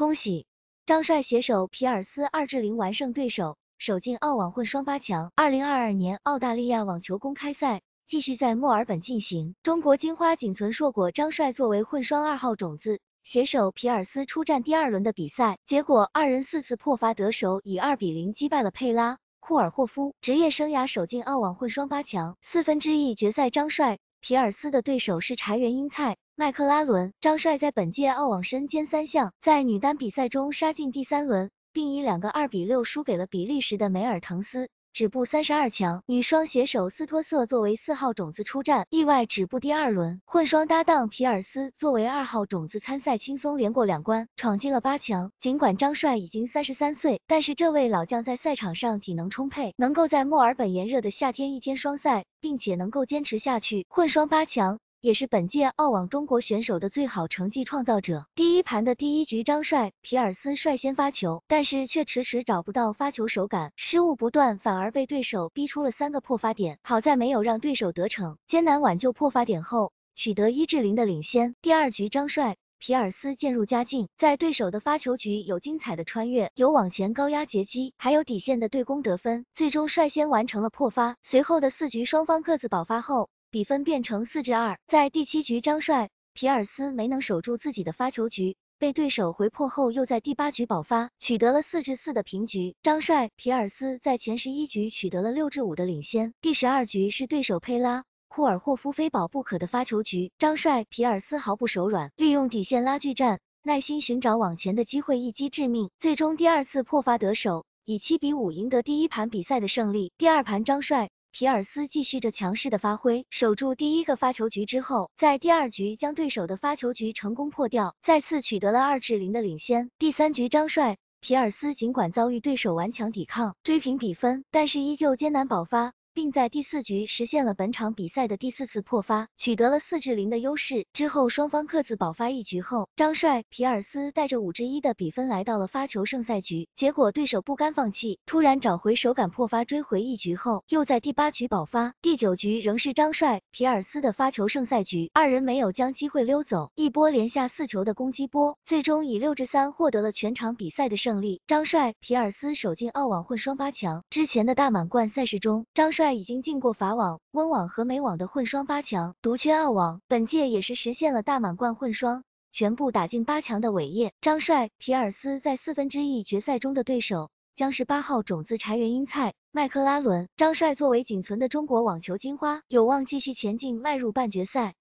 恭喜张帅携手皮尔斯二至零完胜对手，首进澳网混双八强。二零二二年澳大利亚网球公开赛继续在墨尔本进行，中国金花仅存硕果。张帅作为混双二号种子，携手皮尔斯出战第二轮的比赛，结果二人四次破发得手，以二比零击败了佩拉库尔霍夫，职业生涯首进澳网混双八强。四分之一决赛，张帅皮尔斯的对手是柴原英菜。迈克拉伦张帅在本届澳网身兼三项，在女单比赛中杀进第三轮，并以两个二比六输给了比利时的梅尔滕斯，止步三十二强。女双携手斯托瑟作为四号种子出战，意外止步第二轮。混双搭档皮尔斯作为二号种子参赛，轻松连过两关，闯进了八强。尽管张帅已经三十三岁，但是这位老将在赛场上体能充沛，能够在墨尔本炎热的夏天一天双赛，并且能够坚持下去。混双八强。也是本届澳网中国选手的最好成绩创造者。第一盘的第一局，张帅、皮尔斯率先发球，但是却迟迟找不到发球手感，失误不断，反而被对手逼出了三个破发点，好在没有让对手得逞，艰难挽救破发点后，取得一至零的领先。第二局，张帅、皮尔斯渐入佳境，在对手的发球局有精彩的穿越，有网前高压截击，还有底线的对攻得分，最终率先完成了破发。随后的四局，双方各自爆发后。比分变成四至二，在第七局张帅皮尔斯没能守住自己的发球局，被对手回破后又在第八局爆发，取得了四至四的平局。张帅皮尔斯在前十一局取得了六至五的领先。第十二局是对手佩拉库尔霍夫非保不可的发球局，张帅皮尔斯毫不手软，利用底线拉锯战，耐心寻找往前的机会，一击致命，最终第二次破发得手，以七比五赢得第一盘比赛的胜利。第二盘张帅。皮尔斯继续着强势的发挥，守住第一个发球局之后，在第二局将对手的发球局成功破掉，再次取得了二至零的领先。第三局张帅、皮尔斯尽管遭遇对手顽强抵抗追平比分，但是依旧艰难保发。并在第四局实现了本场比赛的第四次破发，取得了四至零的优势。之后双方各自保发一局后，张帅、皮尔斯带着五至一的比分来到了发球胜赛局。结果对手不甘放弃，突然找回手感破发追回一局后，又在第八局保发。第九局仍是张帅、皮尔斯的发球胜赛局，二人没有将机会溜走，一波连下四球的攻击波，最终以六至三获得了全场比赛的胜利。张帅、皮尔斯首进澳网混双八强。之前的大满贯赛事中，张帅。帅已经进过法网、温网和美网的混双八强，独缺澳网。本届也是实现了大满贯混双全部打进八强的伟业。张帅、皮尔斯在四分之一决赛中的对手将是八号种子柴原英菜、麦克拉伦。张帅作为仅存的中国网球金花，有望继续前进，迈入半决赛。